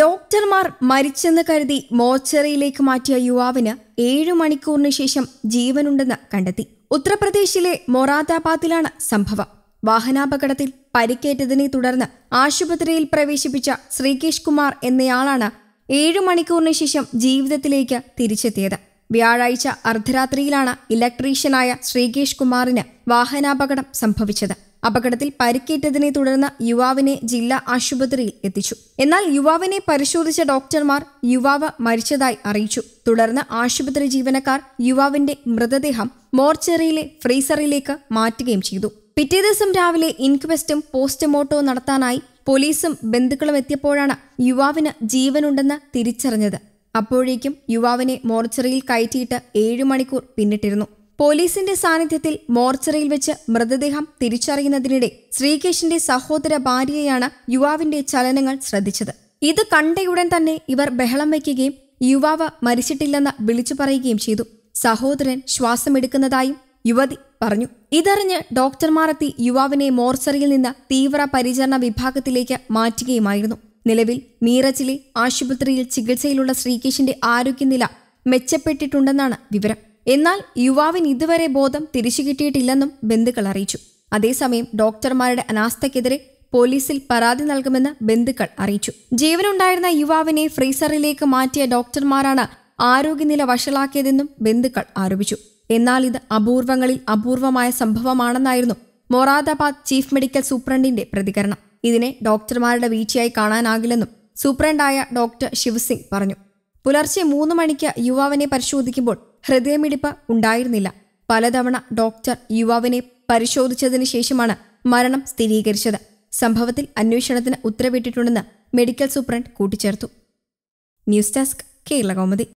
ഡോക്ടർമാർ മരിച്ചെന്ന് കരുതി മോർച്ചറിയിലേക്ക് മാറ്റിയ യുവാവിന് ഏഴു മണിക്കൂറിന് ശേഷം ജീവനുണ്ടെന്ന് കണ്ടെത്തി ഉത്തർപ്രദേശിലെ മൊറാദാബാദിലാണ് സംഭവം വാഹനാപകടത്തിൽ പരിക്കേറ്റതിനെ തുടർന്ന് ആശുപത്രിയിൽ പ്രവേശിപ്പിച്ച ശ്രീകേഷ് കുമാർ എന്നയാളാണ് ഏഴു മണിക്കൂറിന് ശേഷം ജീവിതത്തിലേക്ക് തിരിച്ചെത്തിയത് വ്യാഴാഴ്ച അർദ്ധരാത്രിയിലാണ് ഇലക്ട്രീഷ്യനായ ശ്രീകേഷ് കുമാറിന് വാഹനാപകടം സംഭവിച്ചത് അപകടത്തിൽ പരിക്കേറ്റതിനെ തുടർന്ന് യുവാവിനെ ജില്ലാ ആശുപത്രിയിൽ എത്തിച്ചു എന്നാൽ യുവാവിനെ പരിശോധിച്ച ഡോക്ടർമാർ യുവാവ് മരിച്ചതായി അറിയിച്ചു തുടർന്ന് ആശുപത്രി ജീവനക്കാർ യുവാവിന്റെ മൃതദേഹം മോർച്ചറിയിലെ ഫ്രീസറിലേക്ക് മാറ്റുകയും ചെയ്തു പിറ്റേ ദിവസം രാവിലെ ഇൻക്വസ്റ്റും പോസ്റ്റ്മോർട്ടവും നടത്താനായി പോലീസും ബന്ധുക്കളും എത്തിയപ്പോഴാണ് യുവാവിന് ജീവനുണ്ടെന്ന് തിരിച്ചറിഞ്ഞത് അപ്പോഴേക്കും യുവാവിനെ മോർച്ചറിയിൽ കയറ്റിയിട്ട് ഏഴു മണിക്കൂർ പിന്നിട്ടിരുന്നു പോലീസിന്റെ സാന്നിധ്യത്തിൽ മോർച്ചറിയിൽ വെച്ച് മൃതദേഹം തിരിച്ചറിയുന്നതിനിടെ ശ്രീകേഷിന്റെ സഹോദര ഭാര്യയാണ് യുവാവിന്റെ ചലനങ്ങൾ ശ്രദ്ധിച്ചത് ഇത് കണ്ടയുടൻ തന്നെ ഇവർ ബഹളം വയ്ക്കുകയും യുവാവ് മരിച്ചിട്ടില്ലെന്ന് വിളിച്ചു പറയുകയും ചെയ്തു സഹോദരൻ ശ്വാസമെടുക്കുന്നതായും യുവതി പറഞ്ഞു ഇതറിഞ്ഞ് ഡോക്ടർമാരെത്തി യുവാവിനെ മോർച്ചറിയിൽ നിന്ന് തീവ്ര പരിചരണ വിഭാഗത്തിലേക്ക് മാറ്റുകയുമായിരുന്നു നിലവിൽ മീറച്ചിലെ ആശുപത്രിയിൽ ചികിത്സയിലുള്ള ശ്രീകേശിന്റെ ആരോഗ്യനില മെച്ചപ്പെട്ടിട്ടുണ്ടെന്നാണ് വിവരം എന്നാൽ യുവാവിന് ഇതുവരെ ബോധം തിരിച്ചു കിട്ടിയിട്ടില്ലെന്നും ബന്ധുക്കൾ അറിയിച്ചു അതേസമയം ഡോക്ടർമാരുടെ അനാസ്ഥയ്ക്കെതിരെ പോലീസിൽ പരാതി നൽകുമെന്ന് ബന്ധുക്കൾ അറിയിച്ചു ജീവനുണ്ടായിരുന്ന യുവാവിനെ ഫ്രീസറിലേക്ക് മാറ്റിയ ഡോക്ടർമാരാണ് ആരോഗ്യനില വഷളാക്കിയതെന്നും ബന്ധുക്കൾ ആരോപിച്ചു എന്നാൽ ഇത് അപൂർവങ്ങളിൽ അപൂർവമായ സംഭവമാണെന്നായിരുന്നു മൊറാദാബാദ് ചീഫ് മെഡിക്കൽ സൂപ്രണ്ടിന്റെ പ്രതികരണം ഇതിനെ ഡോക്ടർമാരുടെ വീഴ്ചയായി കാണാനാകില്ലെന്നും സൂപ്രണ്ടായ ഡോക്ടർ ശിവസിംഗ് പറഞ്ഞു പുലർച്ചെ മൂന്ന് മണിക്ക് യുവാവിനെ പരിശോധിക്കുമ്പോൾ ഹൃദയമിടിപ്പ് ഉണ്ടായിരുന്നില്ല പലതവണ ഡോക്ടർ യുവാവിനെ പരിശോധിച്ചതിന് ശേഷമാണ് മരണം സ്ഥിരീകരിച്ചത് സംഭവത്തിൽ അന്വേഷണത്തിന് ഉത്തരവിട്ടിട്ടുണ്ടെന്ന് മെഡിക്കൽ സൂപ്രണ്ട് കൂട്ടിച്ചേർത്തു ന്യൂസ് ഡെസ്ക് കേരള കോമതി